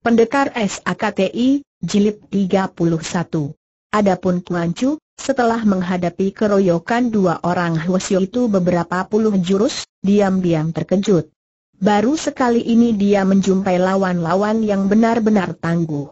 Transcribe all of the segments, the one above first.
Pendekar SAKTI, Jilid 31. Adapun Tuan Chu, setelah menghadapi keroyokan dua orang Huosio itu beberapa puluh jurus, diam-diam terkejut. Baru sekali ini dia menjumpai lawan-lawan yang benar-benar tangguh.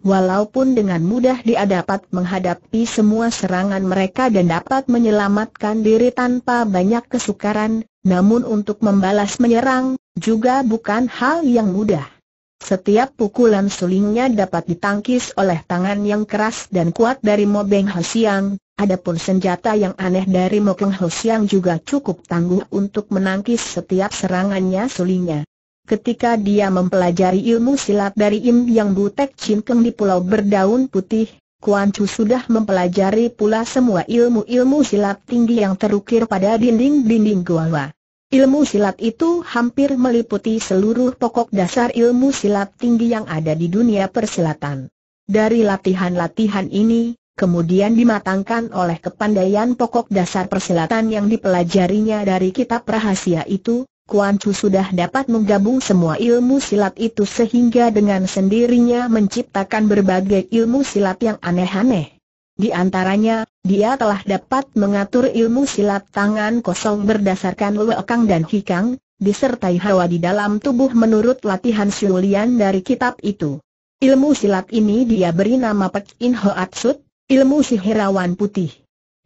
Walaupun dengan mudah dia dapat menghadapi semua serangan mereka dan dapat menyelamatkan diri tanpa banyak kesukaran, namun untuk membalas menyerang, juga bukan hal yang mudah. Setiap pukulan sulingnya dapat ditangkis oleh tangan yang keras dan kuat dari Mo Beng Ho Siang, adapun senjata yang aneh dari Mo Beng Ho Siang juga cukup tangguh untuk menangkis setiap serangannya sulingnya. Ketika dia mempelajari ilmu silat dari Im Yang Butek Chin di Pulau Berdaun Putih, Kuan Chu sudah mempelajari pula semua ilmu-ilmu silat tinggi yang terukir pada dinding-dinding gua. Ilmu silat itu hampir meliputi seluruh pokok dasar ilmu silat tinggi yang ada di dunia persilatan. Dari latihan-latihan ini, kemudian dimatangkan oleh kepandaian pokok dasar persilatan yang dipelajarinya dari kitab rahasia itu, Kuan Chu sudah dapat menggabung semua ilmu silat itu sehingga dengan sendirinya menciptakan berbagai ilmu silat yang aneh-aneh. Di antaranya, dia telah dapat mengatur ilmu silat tangan kosong berdasarkan Luekang dan Hikang, disertai hawa di dalam tubuh menurut latihan Siulian dari kitab itu. Ilmu silat ini dia beri nama Pek In Hoatsut, ilmu sihirawan putih.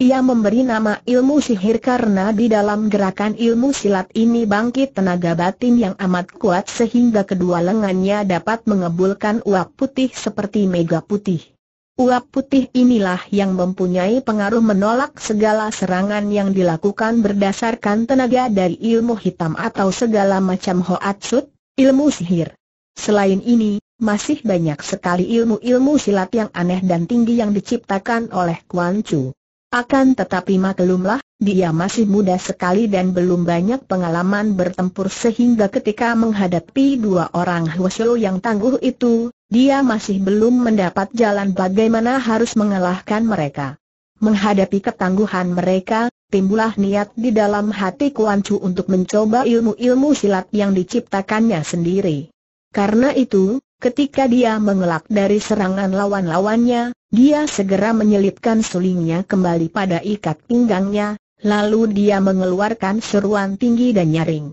Ia memberi nama ilmu sihir karena di dalam gerakan ilmu silat ini bangkit tenaga batin yang amat kuat sehingga kedua lengannya dapat mengebulkan uap putih seperti mega putih. Uap putih inilah yang mempunyai pengaruh menolak segala serangan yang dilakukan berdasarkan tenaga dari ilmu hitam atau segala macam hoatsut, ilmu sihir. Selain ini, masih banyak sekali ilmu-ilmu silat yang aneh dan tinggi yang diciptakan oleh Kuan Chu. Akan tetapi maklumlah, dia masih muda sekali dan belum banyak pengalaman bertempur sehingga ketika menghadapi dua orang Huasho yang tangguh itu, dia masih belum mendapat jalan bagaimana harus mengalahkan mereka. Menghadapi ketangguhan mereka, timbulah niat di dalam hati Kuan Chu untuk mencoba ilmu-ilmu silat yang diciptakannya sendiri. Karena itu, ketika dia mengelak dari serangan lawan-lawannya, dia segera menyelipkan sulingnya kembali pada ikat pinggangnya, Lalu dia mengeluarkan seruan tinggi dan nyaring.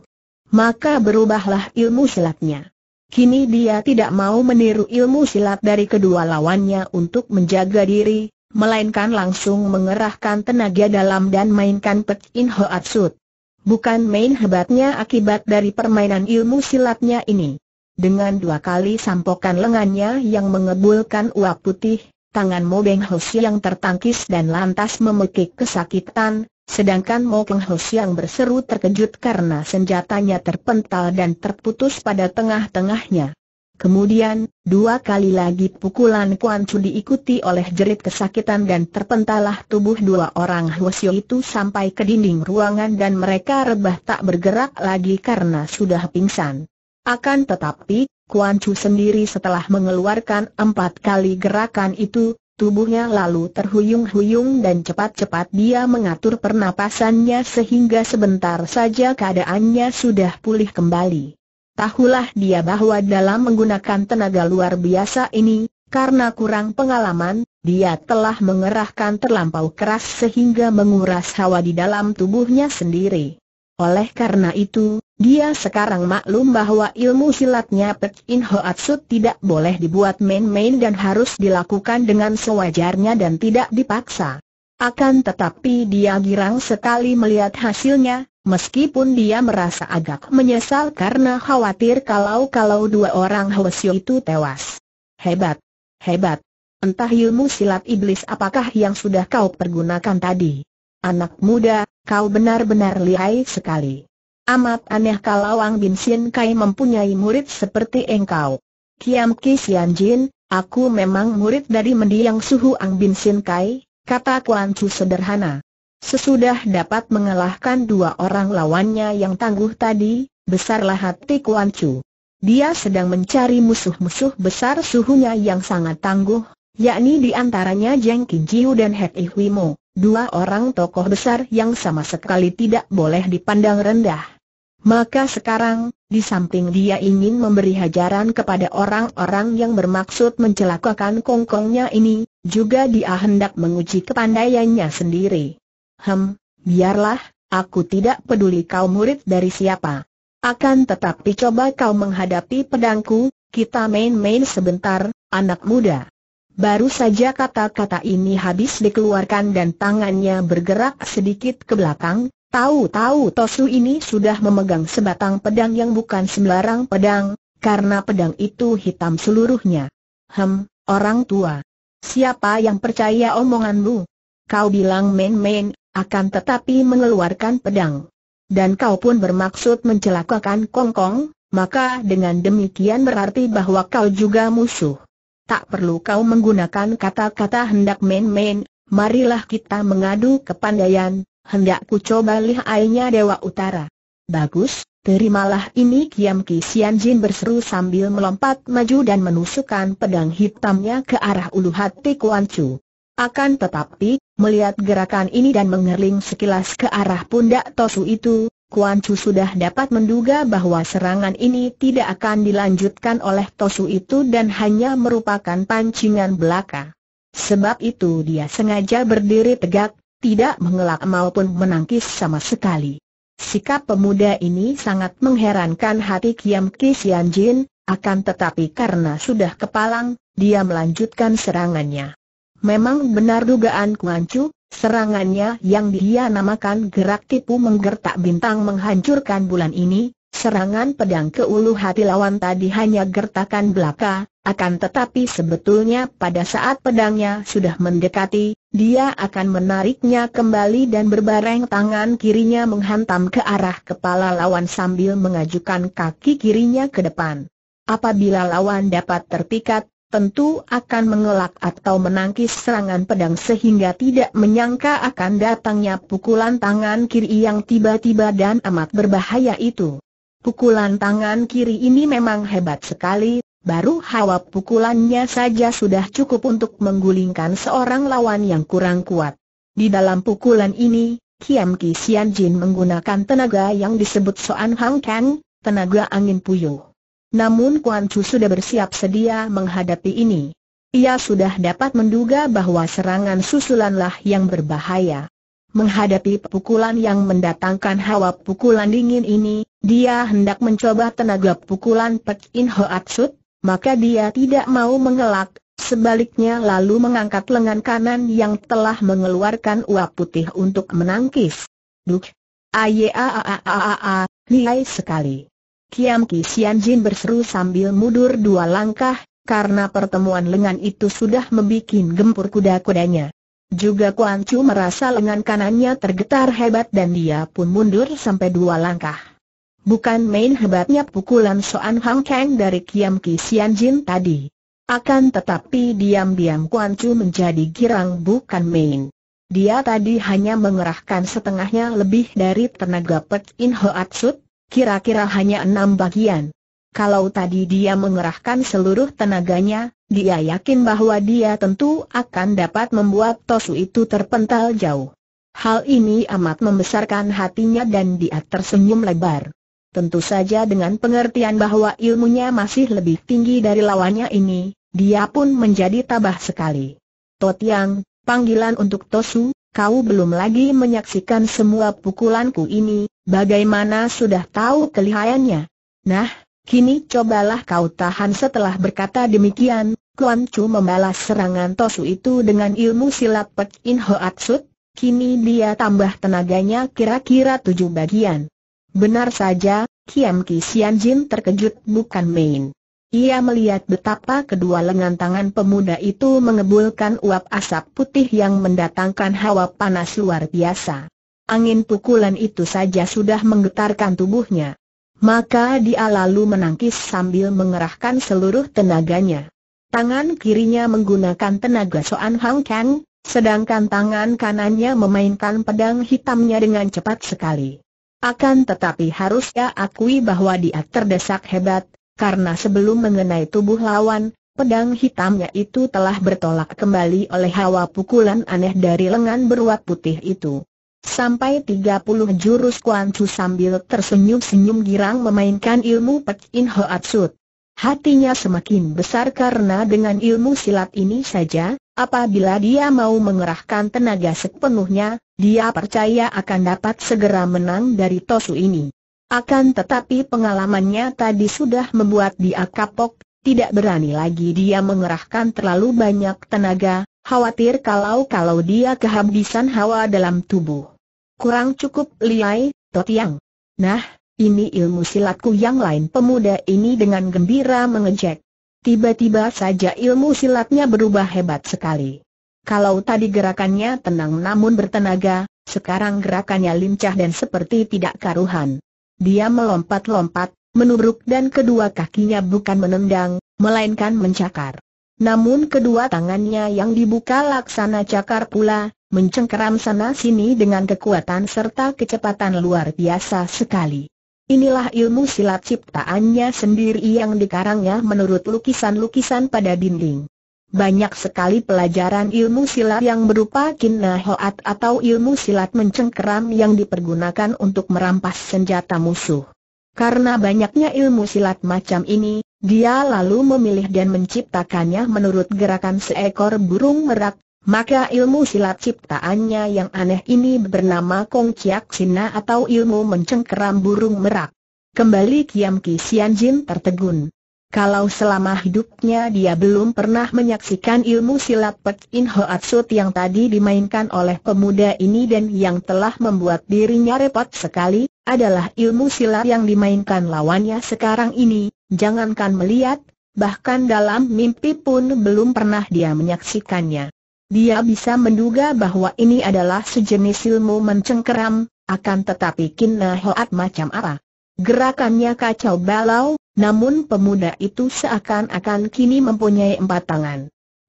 Maka berubahlah ilmu silatnya. Kini dia tidak mau meniru ilmu silat dari kedua lawannya untuk menjaga diri, melainkan langsung mengerahkan tenaga dalam dan mainkan Pek In Hoatsut. Bukan main hebatnya akibat dari permainan ilmu silatnya ini. Dengan dua kali sampokan lengannya yang mengebulkan uap putih, tangan Mo Beng Ho yang tertangkis dan lantas memekik kesakitan, Sedangkan Mo Keng Ho Siang berseru terkejut karena senjatanya terpental dan terputus pada tengah-tengahnya. Kemudian, dua kali lagi pukulan Kuan Chu diikuti oleh jerit kesakitan dan terpentalah tubuh dua orang Siang itu sampai ke dinding ruangan dan mereka rebah tak bergerak lagi karena sudah pingsan. Akan tetapi, Kuan Chu sendiri setelah mengeluarkan empat kali gerakan itu, Tubuhnya lalu terhuyung-huyung dan cepat-cepat dia mengatur pernapasannya sehingga sebentar saja keadaannya sudah pulih kembali. Tahulah dia bahwa dalam menggunakan tenaga luar biasa ini, karena kurang pengalaman, dia telah mengerahkan terlampau keras sehingga menguras hawa di dalam tubuhnya sendiri. Oleh karena itu, dia sekarang maklum bahwa ilmu silatnya Pek In Sut tidak boleh dibuat main-main dan harus dilakukan dengan sewajarnya dan tidak dipaksa. Akan tetapi dia girang sekali melihat hasilnya, meskipun dia merasa agak menyesal karena khawatir kalau-kalau dua orang Hwasyo itu tewas. Hebat! Hebat! Entah ilmu silat iblis apakah yang sudah kau pergunakan tadi. Anak muda, kau benar-benar lihai sekali. Amat aneh kalau Wang Bin Sin Kai mempunyai murid seperti engkau. Kiam Ki Sian Jin, aku memang murid dari mendiang suhu Ang Bin Sin Kai, kata Kuan Chu sederhana. Sesudah dapat mengalahkan dua orang lawannya yang tangguh tadi, besarlah hati Kuan Chu. Dia sedang mencari musuh-musuh besar suhunya yang sangat tangguh, yakni di antaranya Jeng Jiu dan Hek Ihwimo, dua orang tokoh besar yang sama sekali tidak boleh dipandang rendah. Maka sekarang, di samping dia ingin memberi hajaran kepada orang-orang yang bermaksud mencelakakan kongkongnya ini, juga dia hendak menguji kepandaiannya sendiri. Hem, biarlah, aku tidak peduli kau murid dari siapa. Akan tetapi coba kau menghadapi pedangku, kita main-main sebentar, anak muda. Baru saja kata-kata ini habis dikeluarkan dan tangannya bergerak sedikit ke belakang, Tahu-tahu Tosu ini sudah memegang sebatang pedang yang bukan sembarang pedang, karena pedang itu hitam seluruhnya. Hem, orang tua. Siapa yang percaya omonganmu? Kau bilang main-main, akan tetapi mengeluarkan pedang. Dan kau pun bermaksud mencelakakan Kongkong, maka dengan demikian berarti bahwa kau juga musuh. Tak perlu kau menggunakan kata-kata hendak main-main, marilah kita mengadu kepandaian, hendak ku coba lihainya Dewa Utara. Bagus, terimalah ini Kiam Ki Jin berseru sambil melompat maju dan menusukkan pedang hitamnya ke arah ulu hati Kuan Chu. Akan tetapi, melihat gerakan ini dan mengerling sekilas ke arah pundak Tosu itu, Kuan Chu sudah dapat menduga bahwa serangan ini tidak akan dilanjutkan oleh Tosu itu dan hanya merupakan pancingan belaka. Sebab itu dia sengaja berdiri tegak, tidak mengelak maupun menangkis sama sekali. Sikap pemuda ini sangat mengherankan hati Kiam Ki Jin, akan tetapi karena sudah kepalang, dia melanjutkan serangannya. Memang benar dugaan Kuan serangannya yang dia namakan gerak tipu menggertak bintang menghancurkan bulan ini, serangan pedang ke ulu hati lawan tadi hanya gertakan belaka, akan tetapi sebetulnya pada saat pedangnya sudah mendekati, dia akan menariknya kembali dan berbareng tangan kirinya menghantam ke arah kepala lawan sambil mengajukan kaki kirinya ke depan. Apabila lawan dapat terpikat, tentu akan mengelak atau menangkis serangan pedang sehingga tidak menyangka akan datangnya pukulan tangan kiri yang tiba-tiba dan amat berbahaya itu. Pukulan tangan kiri ini memang hebat sekali, baru hawa pukulannya saja sudah cukup untuk menggulingkan seorang lawan yang kurang kuat. Di dalam pukulan ini, Kiam Ki Sian Jin menggunakan tenaga yang disebut Soan Hang Kang, tenaga angin puyuh. Namun Kuan Chu sudah bersiap sedia menghadapi ini. Ia sudah dapat menduga bahwa serangan susulanlah yang berbahaya. Menghadapi pukulan yang mendatangkan hawa pukulan dingin ini, dia hendak mencoba tenaga pukulan Pek In Hoat maka dia tidak mau mengelak, sebaliknya lalu mengangkat lengan kanan yang telah mengeluarkan uap putih untuk menangkis. Duk! Ayeaaaaaa, lihai sekali. Kiam Kisian Jin berseru sambil mundur dua langkah, karena pertemuan lengan itu sudah membuat gempur kuda-kudanya. Juga Kuan Chu merasa lengan kanannya tergetar hebat dan dia pun mundur sampai dua langkah. Bukan main hebatnya pukulan Soan Hang Kang dari Kiam Ki Sian Jin tadi. Akan tetapi diam-diam Kuan Chu menjadi girang bukan main. Dia tadi hanya mengerahkan setengahnya lebih dari tenaga Pek In Ho Sut, kira-kira hanya enam bagian. Kalau tadi dia mengerahkan seluruh tenaganya, dia yakin bahwa dia tentu akan dapat membuat Tosu itu terpental jauh. Hal ini amat membesarkan hatinya dan dia tersenyum lebar. Tentu saja dengan pengertian bahwa ilmunya masih lebih tinggi dari lawannya ini, dia pun menjadi tabah sekali. Yang panggilan untuk Tosu, kau belum lagi menyaksikan semua pukulanku ini, bagaimana sudah tahu kelihayannya? Nah, kini cobalah kau tahan setelah berkata demikian, Kuan Chu membalas serangan Tosu itu dengan ilmu silat Pek In Hoatsut, kini dia tambah tenaganya kira-kira tujuh bagian. Benar saja, Kiam Ki Jin terkejut bukan main. Ia melihat betapa kedua lengan tangan pemuda itu mengebulkan uap asap putih yang mendatangkan hawa panas luar biasa. Angin pukulan itu saja sudah menggetarkan tubuhnya. Maka dia lalu menangkis sambil mengerahkan seluruh tenaganya. Tangan kirinya menggunakan tenaga Soan Hang Kang, sedangkan tangan kanannya memainkan pedang hitamnya dengan cepat sekali. Akan tetapi haruskah akui bahwa dia terdesak hebat, karena sebelum mengenai tubuh lawan, pedang hitamnya itu telah bertolak kembali oleh hawa pukulan aneh dari lengan beruat putih itu. Sampai 30 jurus Kuan Chu sambil tersenyum-senyum girang memainkan ilmu Pek In Ho Atsut. Hatinya semakin besar karena dengan ilmu silat ini saja, Apabila dia mau mengerahkan tenaga sepenuhnya, dia percaya akan dapat segera menang dari Tosu ini. Akan tetapi pengalamannya tadi sudah membuat dia kapok, tidak berani lagi dia mengerahkan terlalu banyak tenaga, khawatir kalau-kalau dia kehabisan hawa dalam tubuh. Kurang cukup liai, Totiang. Nah, ini ilmu silatku yang lain pemuda ini dengan gembira mengejek. Tiba-tiba saja ilmu silatnya berubah hebat sekali. Kalau tadi gerakannya tenang namun bertenaga, sekarang gerakannya lincah dan seperti tidak karuhan. Dia melompat-lompat, menubruk dan kedua kakinya bukan menendang, melainkan mencakar. Namun kedua tangannya yang dibuka laksana cakar pula, mencengkeram sana-sini dengan kekuatan serta kecepatan luar biasa sekali. Inilah ilmu silat ciptaannya sendiri yang dikarangnya menurut lukisan-lukisan pada dinding. Banyak sekali pelajaran ilmu silat yang berupa kinahoat atau ilmu silat mencengkeram yang dipergunakan untuk merampas senjata musuh. Karena banyaknya ilmu silat macam ini, dia lalu memilih dan menciptakannya menurut gerakan seekor burung merak, maka ilmu silat ciptaannya yang aneh ini bernama Kong Chiak Sina atau ilmu mencengkeram burung merak. Kembali Kiam Ki Jin tertegun. Kalau selama hidupnya dia belum pernah menyaksikan ilmu silat Pek In Hoat Sut yang tadi dimainkan oleh pemuda ini dan yang telah membuat dirinya repot sekali, adalah ilmu silat yang dimainkan lawannya sekarang ini, jangankan melihat, bahkan dalam mimpi pun belum pernah dia menyaksikannya. Dia bisa menduga bahwa ini adalah sejenis ilmu mencengkeram, akan tetapi kina Hoat macam apa. Gerakannya kacau balau, namun pemuda itu seakan-akan kini mempunyai empat tangan.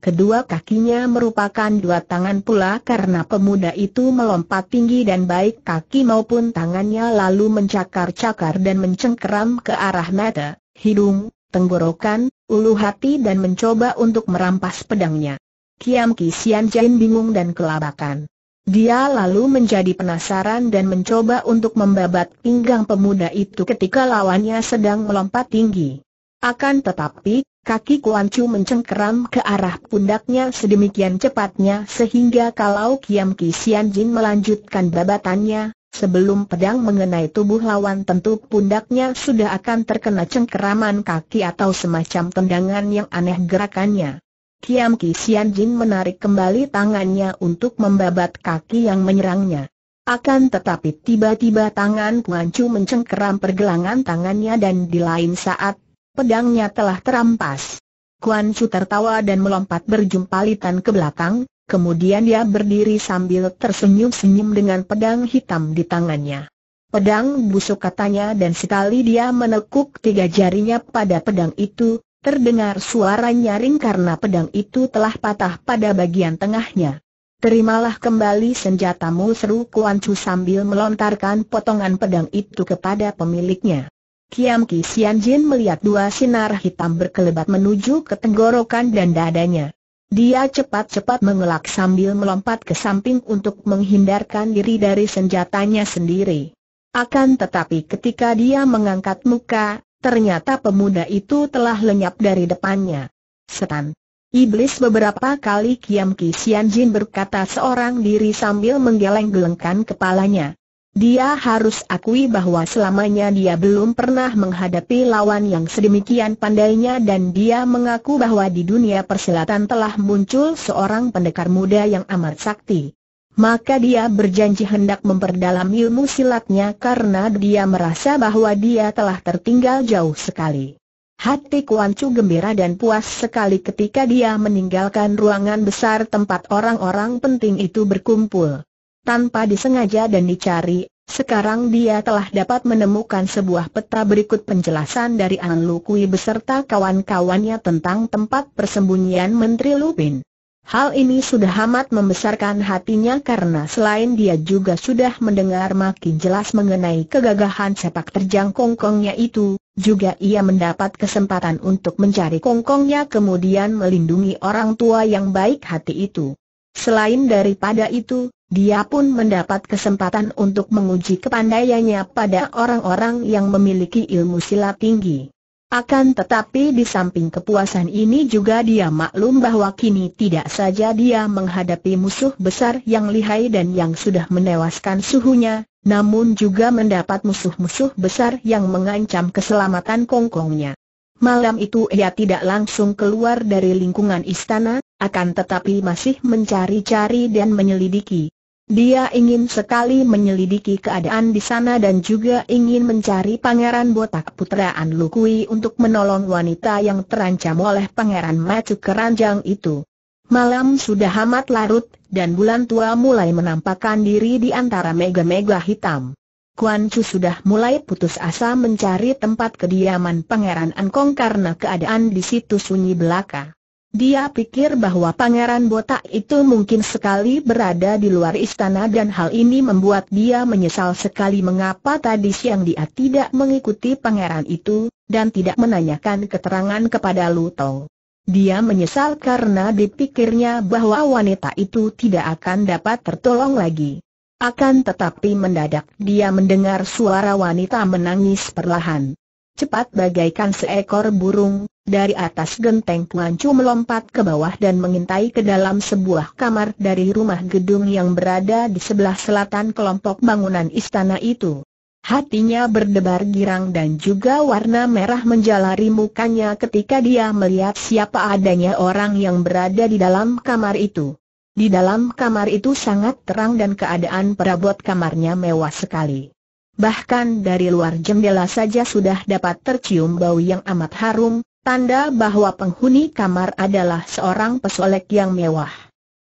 Kedua kakinya merupakan dua tangan pula karena pemuda itu melompat tinggi dan baik kaki maupun tangannya lalu mencakar-cakar dan mencengkeram ke arah mata, hidung, tenggorokan, ulu hati dan mencoba untuk merampas pedangnya. Kiam Kisian Jain bingung dan kelabakan. Dia lalu menjadi penasaran dan mencoba untuk membabat pinggang pemuda itu ketika lawannya sedang melompat tinggi. Akan tetapi, kaki Kuan Chu mencengkeram ke arah pundaknya sedemikian cepatnya sehingga kalau Kiam Kisian Jin melanjutkan babatannya, sebelum pedang mengenai tubuh lawan tentu pundaknya sudah akan terkena cengkeraman kaki atau semacam tendangan yang aneh gerakannya. Kiam Ki Jin menarik kembali tangannya untuk membabat kaki yang menyerangnya. Akan tetapi tiba-tiba tangan Kuan Chu mencengkeram pergelangan tangannya dan di lain saat, pedangnya telah terampas. Kuan Chu tertawa dan melompat berjumpalitan ke belakang, kemudian dia berdiri sambil tersenyum-senyum dengan pedang hitam di tangannya. Pedang busuk katanya dan sekali dia menekuk tiga jarinya pada pedang itu, Terdengar suara nyaring karena pedang itu telah patah pada bagian tengahnya. Terimalah kembali senjatamu seru Kuan Chu sambil melontarkan potongan pedang itu kepada pemiliknya. Kiam Ki Jin melihat dua sinar hitam berkelebat menuju ke tenggorokan dan dadanya. Dia cepat-cepat mengelak sambil melompat ke samping untuk menghindarkan diri dari senjatanya sendiri. Akan tetapi ketika dia mengangkat muka, ternyata pemuda itu telah lenyap dari depannya. Setan. Iblis beberapa kali Kiam Ki Jin berkata seorang diri sambil menggeleng-gelengkan kepalanya. Dia harus akui bahwa selamanya dia belum pernah menghadapi lawan yang sedemikian pandainya dan dia mengaku bahwa di dunia persilatan telah muncul seorang pendekar muda yang amat sakti maka dia berjanji hendak memperdalam ilmu silatnya karena dia merasa bahwa dia telah tertinggal jauh sekali. Hati Kuan Chu gembira dan puas sekali ketika dia meninggalkan ruangan besar tempat orang-orang penting itu berkumpul. Tanpa disengaja dan dicari, sekarang dia telah dapat menemukan sebuah peta berikut penjelasan dari An Lu Kui beserta kawan-kawannya tentang tempat persembunyian Menteri Lupin. Hal ini sudah amat membesarkan hatinya karena selain dia juga sudah mendengar makin jelas mengenai kegagahan sepak terjang kongkongnya itu, juga ia mendapat kesempatan untuk mencari kongkongnya kemudian melindungi orang tua yang baik hati itu. Selain daripada itu, dia pun mendapat kesempatan untuk menguji kepandaiannya pada orang-orang yang memiliki ilmu silat tinggi. Akan tetapi di samping kepuasan ini juga dia maklum bahwa kini tidak saja dia menghadapi musuh besar yang lihai dan yang sudah menewaskan suhunya, namun juga mendapat musuh-musuh besar yang mengancam keselamatan kongkongnya. Malam itu ia tidak langsung keluar dari lingkungan istana, akan tetapi masih mencari-cari dan menyelidiki. Dia ingin sekali menyelidiki keadaan di sana dan juga ingin mencari Pangeran Botak An Lukui untuk menolong wanita yang terancam oleh Pangeran Macu Keranjang itu. Malam sudah amat larut, dan bulan tua mulai menampakkan diri di antara mega-mega hitam. Kuan Chu sudah mulai putus asa mencari tempat kediaman Pangeran Ankong karena keadaan di situ sunyi belaka. Dia pikir bahwa Pangeran Botak itu mungkin sekali berada di luar istana dan hal ini membuat dia menyesal sekali mengapa tadi siang dia tidak mengikuti pangeran itu, dan tidak menanyakan keterangan kepada Lutong. Dia menyesal karena dipikirnya bahwa wanita itu tidak akan dapat tertolong lagi. Akan tetapi mendadak dia mendengar suara wanita menangis perlahan. Cepat bagaikan seekor burung, dari atas genteng Chu melompat ke bawah dan mengintai ke dalam sebuah kamar dari rumah gedung yang berada di sebelah selatan kelompok bangunan istana itu. Hatinya berdebar girang dan juga warna merah menjalari mukanya ketika dia melihat siapa adanya orang yang berada di dalam kamar itu. Di dalam kamar itu sangat terang dan keadaan perabot kamarnya mewah sekali. Bahkan dari luar jendela saja sudah dapat tercium bau yang amat harum, Tanda bahwa penghuni kamar adalah seorang pesolek yang mewah.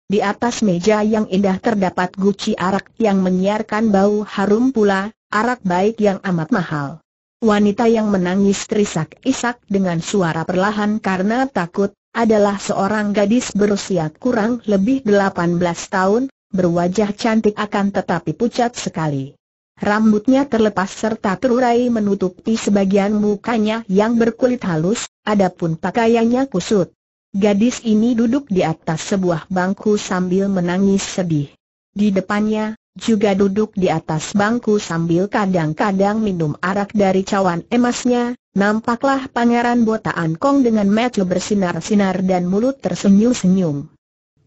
Di atas meja yang indah terdapat guci arak yang menyiarkan bau harum pula, arak baik yang amat mahal. Wanita yang menangis terisak-isak dengan suara perlahan karena takut, adalah seorang gadis berusia kurang lebih 18 tahun, berwajah cantik akan tetapi pucat sekali. Rambutnya terlepas serta terurai menutupi sebagian mukanya yang berkulit halus, adapun pakaiannya kusut. Gadis ini duduk di atas sebuah bangku sambil menangis sedih. Di depannya, juga duduk di atas bangku sambil kadang-kadang minum arak dari cawan emasnya, nampaklah pangeran Bota Ankong dengan mata bersinar-sinar dan mulut tersenyum-senyum.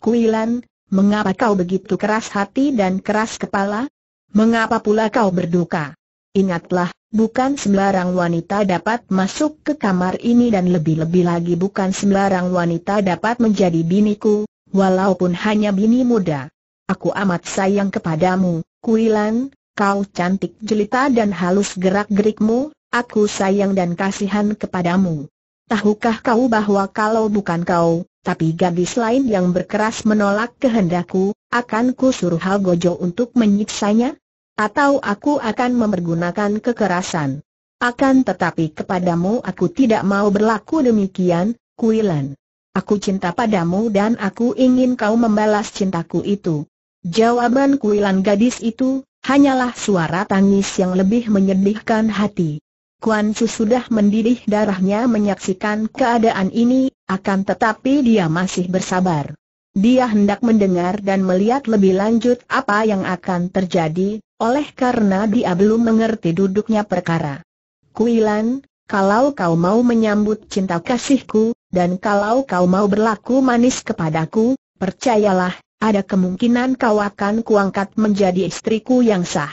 Kuilan, mengapa kau begitu keras hati dan keras kepala? Mengapa pula kau berduka? Ingatlah, bukan sembarang wanita dapat masuk ke kamar ini dan lebih-lebih lagi bukan sembarang wanita dapat menjadi biniku, walaupun hanya bini muda. Aku amat sayang kepadamu, Kuilan, kau cantik jelita dan halus gerak-gerikmu, aku sayang dan kasihan kepadamu. Tahukah kau bahwa kalau bukan kau, tapi gadis lain yang berkeras menolak kehendakku, akan ku suruh Hal Gojo untuk menyiksanya? Atau aku akan mempergunakan kekerasan? Akan tetapi kepadamu aku tidak mau berlaku demikian, Kuilan. Aku cinta padamu dan aku ingin kau membalas cintaku itu. Jawaban Kuilan gadis itu, hanyalah suara tangis yang lebih menyedihkan hati. Kuan Su sudah mendidih darahnya menyaksikan keadaan ini, akan tetapi dia masih bersabar. Dia hendak mendengar dan melihat lebih lanjut apa yang akan terjadi, oleh karena dia belum mengerti duduknya perkara. Kuilan, kalau kau mau menyambut cinta kasihku, dan kalau kau mau berlaku manis kepadaku, percayalah, ada kemungkinan kau akan kuangkat menjadi istriku yang sah.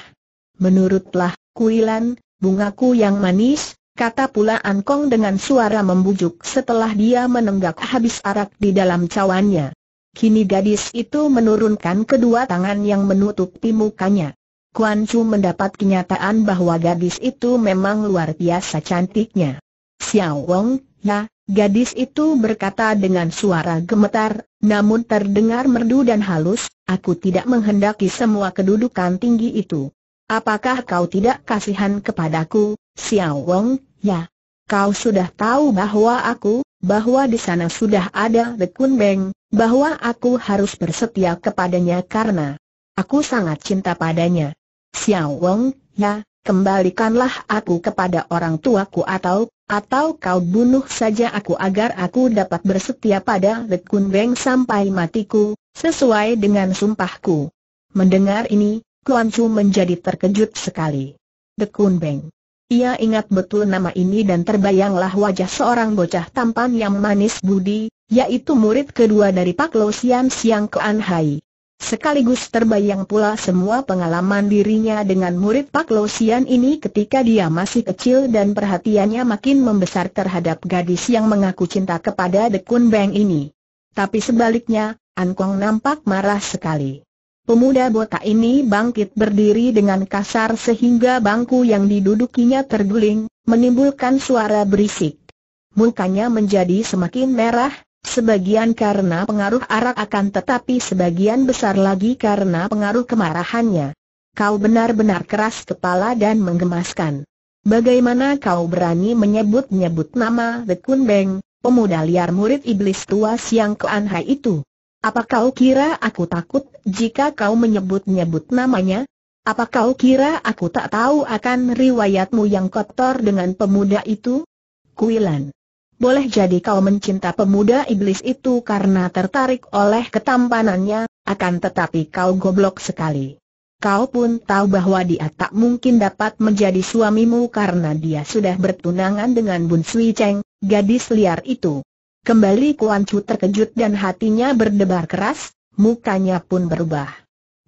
Menurutlah, Kuilan, bungaku yang manis, kata pula Angkong dengan suara membujuk setelah dia menenggak habis arak di dalam cawannya. Kini gadis itu menurunkan kedua tangan yang menutupi mukanya. Kuan Chu mendapat kenyataan bahwa gadis itu memang luar biasa cantiknya. Xiao Wong, ya, gadis itu berkata dengan suara gemetar, namun terdengar merdu dan halus, aku tidak menghendaki semua kedudukan tinggi itu. Apakah kau tidak kasihan kepadaku, Xiao Wong? Ya, kau sudah tahu bahwa aku, bahwa di sana sudah ada Dekun Beng, bahwa aku harus bersetia kepadanya karena aku sangat cinta padanya. Xiao Wong, ya, kembalikanlah aku kepada orang tuaku atau, atau kau bunuh saja aku agar aku dapat bersetia pada Dekun Beng sampai matiku, sesuai dengan sumpahku. Mendengar ini, Kuan Chu menjadi terkejut sekali. Dekun Beng. Ia ingat betul nama ini dan terbayanglah wajah seorang bocah tampan yang manis budi, yaitu murid kedua dari Pak Lo Sian Siang Kuan Hai. Sekaligus terbayang pula semua pengalaman dirinya dengan murid Pak Lo Sian ini ketika dia masih kecil dan perhatiannya makin membesar terhadap gadis yang mengaku cinta kepada Dekun Beng ini. Tapi sebaliknya, An Kong nampak marah sekali. Pemuda botak ini bangkit berdiri dengan kasar sehingga bangku yang didudukinya terguling, menimbulkan suara berisik. Mukanya menjadi semakin merah, sebagian karena pengaruh arak akan tetapi sebagian besar lagi karena pengaruh kemarahannya. Kau benar-benar keras kepala dan menggemaskan. Bagaimana kau berani menyebut-nyebut nama The Kun Beng, pemuda liar murid iblis tua Siang Kean Hai itu? Apa kau kira aku takut jika kau menyebut-nyebut namanya? Apa kau kira aku tak tahu akan riwayatmu yang kotor dengan pemuda itu? Kuilan. Boleh jadi kau mencinta pemuda iblis itu karena tertarik oleh ketampanannya, akan tetapi kau goblok sekali. Kau pun tahu bahwa dia tak mungkin dapat menjadi suamimu karena dia sudah bertunangan dengan Bun Sui Cheng, gadis liar itu. Kembali Kuan Chu terkejut dan hatinya berdebar keras, mukanya pun berubah.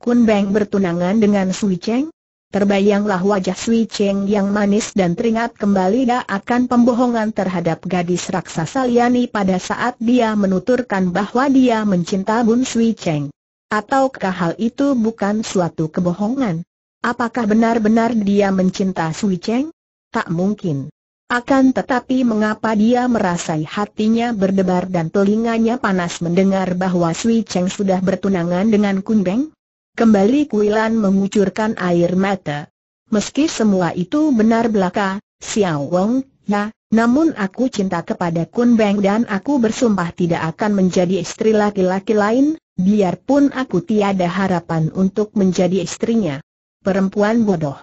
Kun Beng bertunangan dengan Sui Cheng? Terbayanglah wajah Sui Cheng yang manis dan teringat kembali akan pembohongan terhadap gadis raksasa Liani pada saat dia menuturkan bahwa dia mencinta Bun Sui Cheng. Ataukah hal itu bukan suatu kebohongan? Apakah benar-benar dia mencinta Sui Cheng? Tak mungkin. Akan tetapi mengapa dia merasai hatinya berdebar dan telinganya panas mendengar bahwa Sui Cheng sudah bertunangan dengan Kun Beng? Kembali Kuilan mengucurkan air mata. Meski semua itu benar belaka, Xiao Wong, ya, namun aku cinta kepada Kun Beng dan aku bersumpah tidak akan menjadi istri laki-laki lain, biarpun aku tiada harapan untuk menjadi istrinya. Perempuan bodoh.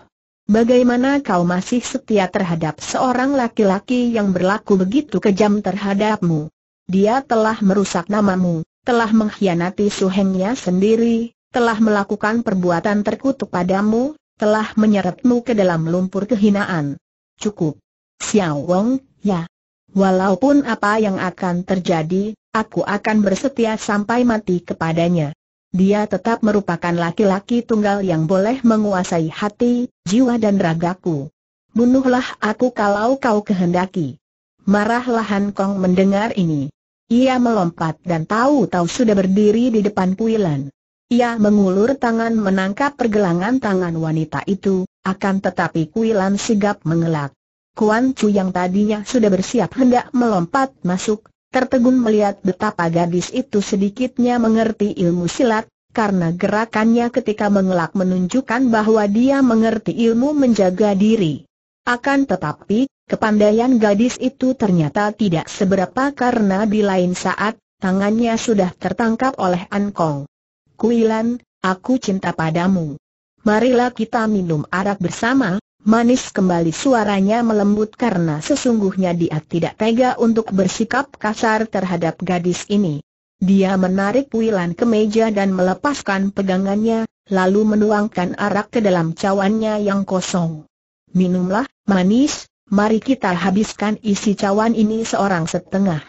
Bagaimana kau masih setia terhadap seorang laki-laki yang berlaku begitu kejam terhadapmu? Dia telah merusak namamu, telah mengkhianati suhengnya sendiri, telah melakukan perbuatan terkutuk padamu, telah menyeretmu ke dalam lumpur kehinaan. Cukup. Xiao Wong, ya. Walaupun apa yang akan terjadi, aku akan bersetia sampai mati kepadanya dia tetap merupakan laki-laki tunggal yang boleh menguasai hati, jiwa dan ragaku. Bunuhlah aku kalau kau kehendaki. Marahlah Han Kong mendengar ini. Ia melompat dan tahu-tahu sudah berdiri di depan Puilan. Ia mengulur tangan menangkap pergelangan tangan wanita itu, akan tetapi Kuilan sigap mengelak. Kuan Chu yang tadinya sudah bersiap hendak melompat masuk, tertegun melihat betapa gadis itu sedikitnya mengerti ilmu silat, karena gerakannya ketika mengelak menunjukkan bahwa dia mengerti ilmu menjaga diri. Akan tetapi, kepandaian gadis itu ternyata tidak seberapa karena di lain saat, tangannya sudah tertangkap oleh Ankong. Kuilan, aku cinta padamu. Marilah kita minum arak bersama, Manis kembali suaranya melembut karena sesungguhnya dia tidak tega untuk bersikap kasar terhadap gadis ini. Dia menarik Wilan ke meja dan melepaskan pegangannya, lalu menuangkan arak ke dalam cawannya yang kosong. Minumlah, manis, mari kita habiskan isi cawan ini seorang setengah.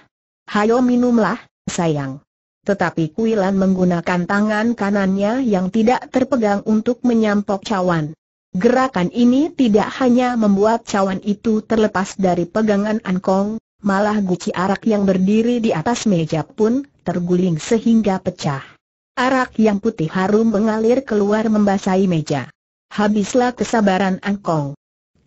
Hayo minumlah, sayang. Tetapi Kuilan menggunakan tangan kanannya yang tidak terpegang untuk menyampok cawan. Gerakan ini tidak hanya membuat cawan itu terlepas dari pegangan Ankong, malah guci arak yang berdiri di atas meja pun terguling sehingga pecah. Arak yang putih harum mengalir keluar membasahi meja. Habislah kesabaran Ankong.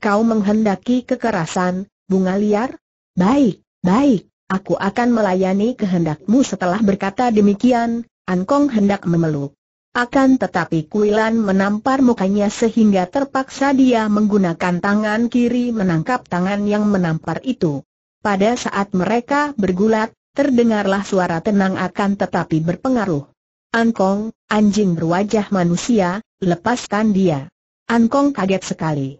Kau menghendaki kekerasan, bunga liar? Baik, baik, aku akan melayani kehendakmu setelah berkata demikian, Ankong hendak memeluk. Akan tetapi Kuilan menampar mukanya sehingga terpaksa dia menggunakan tangan kiri menangkap tangan yang menampar itu. Pada saat mereka bergulat, terdengarlah suara tenang akan tetapi berpengaruh. Angkong, anjing berwajah manusia, lepaskan dia. Angkong kaget sekali.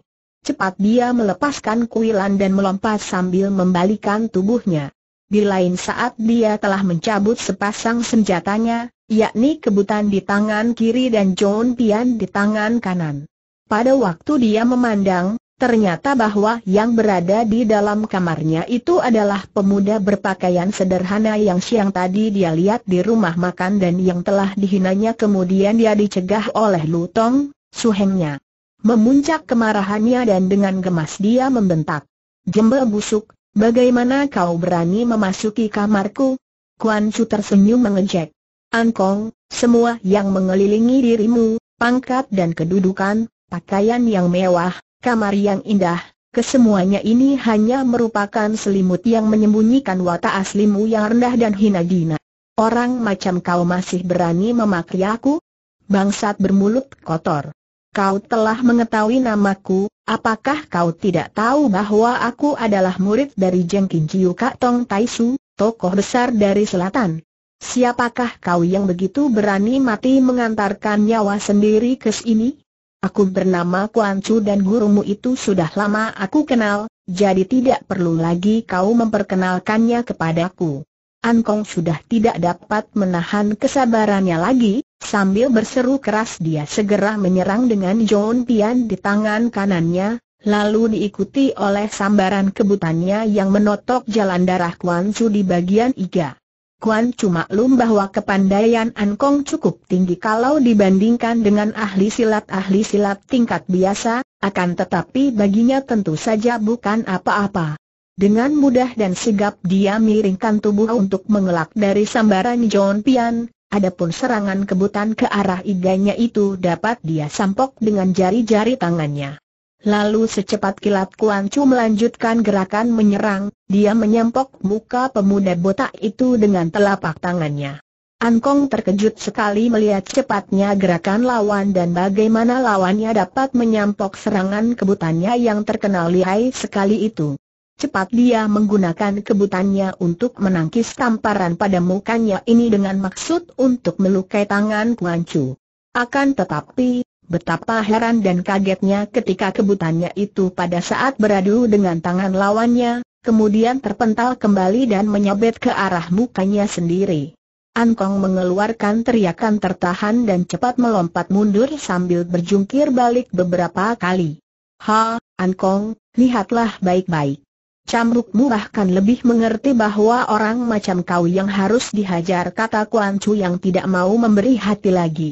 Cepat dia melepaskan Kuilan dan melompat sambil membalikan tubuhnya. Di lain saat dia telah mencabut sepasang senjatanya, yakni kebutan di tangan kiri dan John Pian di tangan kanan. Pada waktu dia memandang, ternyata bahwa yang berada di dalam kamarnya itu adalah pemuda berpakaian sederhana yang siang tadi dia lihat di rumah makan dan yang telah dihinanya kemudian dia dicegah oleh Lutong, suhengnya. Memuncak kemarahannya dan dengan gemas dia membentak. Jembel busuk, Bagaimana kau berani memasuki kamarku? Kuan Chu tersenyum mengejek. Angkong, semua yang mengelilingi dirimu, pangkat dan kedudukan, pakaian yang mewah, kamar yang indah, kesemuanya ini hanya merupakan selimut yang menyembunyikan watak aslimu yang rendah dan hina dina. Orang macam kau masih berani memaki aku? Bangsat bermulut kotor kau telah mengetahui namaku, apakah kau tidak tahu bahwa aku adalah murid dari Jengkin Jiu Kak Tong Taisu, tokoh besar dari selatan? Siapakah kau yang begitu berani mati mengantarkan nyawa sendiri ke sini? Aku bernama Kuan Chu dan gurumu itu sudah lama aku kenal, jadi tidak perlu lagi kau memperkenalkannya kepadaku. Ankong sudah tidak dapat menahan kesabarannya lagi, Sambil berseru keras dia segera menyerang dengan John Tian di tangan kanannya, lalu diikuti oleh sambaran kebutannya yang menotok jalan darah Kuan Chu di bagian iga. Kuan Chu maklum bahwa kepandaian Kong cukup tinggi kalau dibandingkan dengan ahli silat-ahli silat tingkat biasa, akan tetapi baginya tentu saja bukan apa-apa. Dengan mudah dan sigap dia miringkan tubuh untuk mengelak dari sambaran John Pian, Adapun serangan kebutan ke arah iganya itu dapat dia sampok dengan jari-jari tangannya. Lalu secepat kilat Kuan Chu melanjutkan gerakan menyerang, dia menyampok muka pemuda botak itu dengan telapak tangannya. Kong terkejut sekali melihat cepatnya gerakan lawan dan bagaimana lawannya dapat menyampok serangan kebutannya yang terkenal lihai sekali itu. Cepat dia menggunakan kebutannya untuk menangkis tamparan pada mukanya ini dengan maksud untuk melukai tangan Kuan Chu. Akan tetapi, betapa heran dan kagetnya ketika kebutannya itu pada saat beradu dengan tangan lawannya, kemudian terpental kembali dan menyabet ke arah mukanya sendiri. An Kong mengeluarkan teriakan tertahan dan cepat melompat mundur sambil berjungkir balik beberapa kali. Ha, An Kong, lihatlah baik-baik. Camrukmu bahkan lebih mengerti bahwa orang macam kau yang harus dihajar kata Kuan Chu yang tidak mau memberi hati lagi.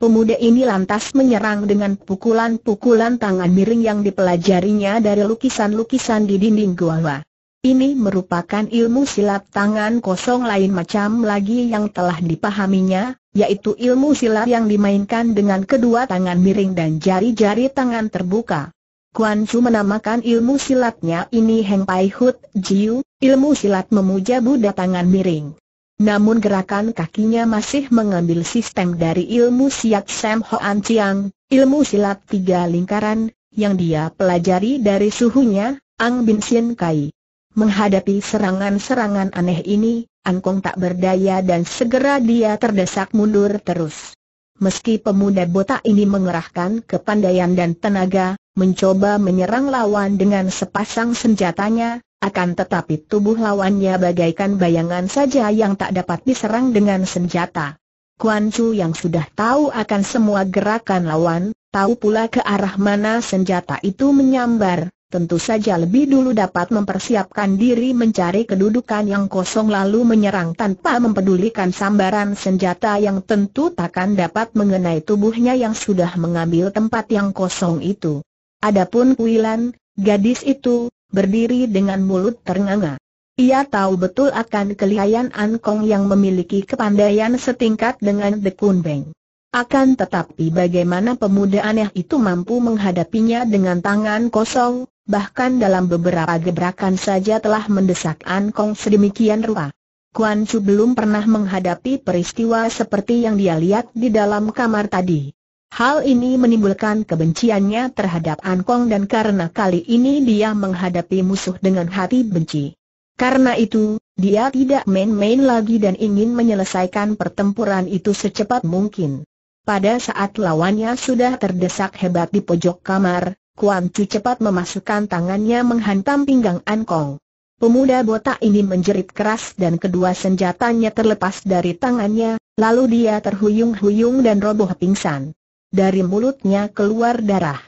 Pemuda ini lantas menyerang dengan pukulan-pukulan tangan miring yang dipelajarinya dari lukisan-lukisan di dinding gua. Ini merupakan ilmu silat tangan kosong lain macam lagi yang telah dipahaminya, yaitu ilmu silat yang dimainkan dengan kedua tangan miring dan jari-jari tangan terbuka. Kuan Chu menamakan ilmu silatnya ini Heng Pai Hut Jiu, ilmu silat memuja Buddha tangan miring. Namun gerakan kakinya masih mengambil sistem dari ilmu siat Sam Hoan Chiang, ilmu silat tiga lingkaran, yang dia pelajari dari suhunya, Ang Bin Sien Kai. Menghadapi serangan-serangan aneh ini, Kong tak berdaya dan segera dia terdesak mundur terus. Meski pemuda botak ini mengerahkan kepandaian dan tenaga, mencoba menyerang lawan dengan sepasang senjatanya, akan tetapi tubuh lawannya bagaikan bayangan saja yang tak dapat diserang dengan senjata. Kuan Chu yang sudah tahu akan semua gerakan lawan, tahu pula ke arah mana senjata itu menyambar, tentu saja lebih dulu dapat mempersiapkan diri mencari kedudukan yang kosong lalu menyerang tanpa mempedulikan sambaran senjata yang tentu takkan dapat mengenai tubuhnya yang sudah mengambil tempat yang kosong itu. Adapun Kuilan, gadis itu, berdiri dengan mulut ternganga. Ia tahu betul akan kelihayan Kong yang memiliki kepandaian setingkat dengan The Kun Beng. Akan tetapi bagaimana pemuda aneh itu mampu menghadapinya dengan tangan kosong, bahkan dalam beberapa gebrakan saja telah mendesak An Kong sedemikian rupa. Kuan Chu belum pernah menghadapi peristiwa seperti yang dia lihat di dalam kamar tadi. Hal ini menimbulkan kebenciannya terhadap An Kong dan karena kali ini dia menghadapi musuh dengan hati benci. Karena itu, dia tidak main-main lagi dan ingin menyelesaikan pertempuran itu secepat mungkin. Pada saat lawannya sudah terdesak hebat di pojok kamar, Kuan Chu cepat memasukkan tangannya menghantam pinggang An Kong. Pemuda botak ini menjerit keras dan kedua senjatanya terlepas dari tangannya, lalu dia terhuyung-huyung dan roboh pingsan dari mulutnya keluar darah.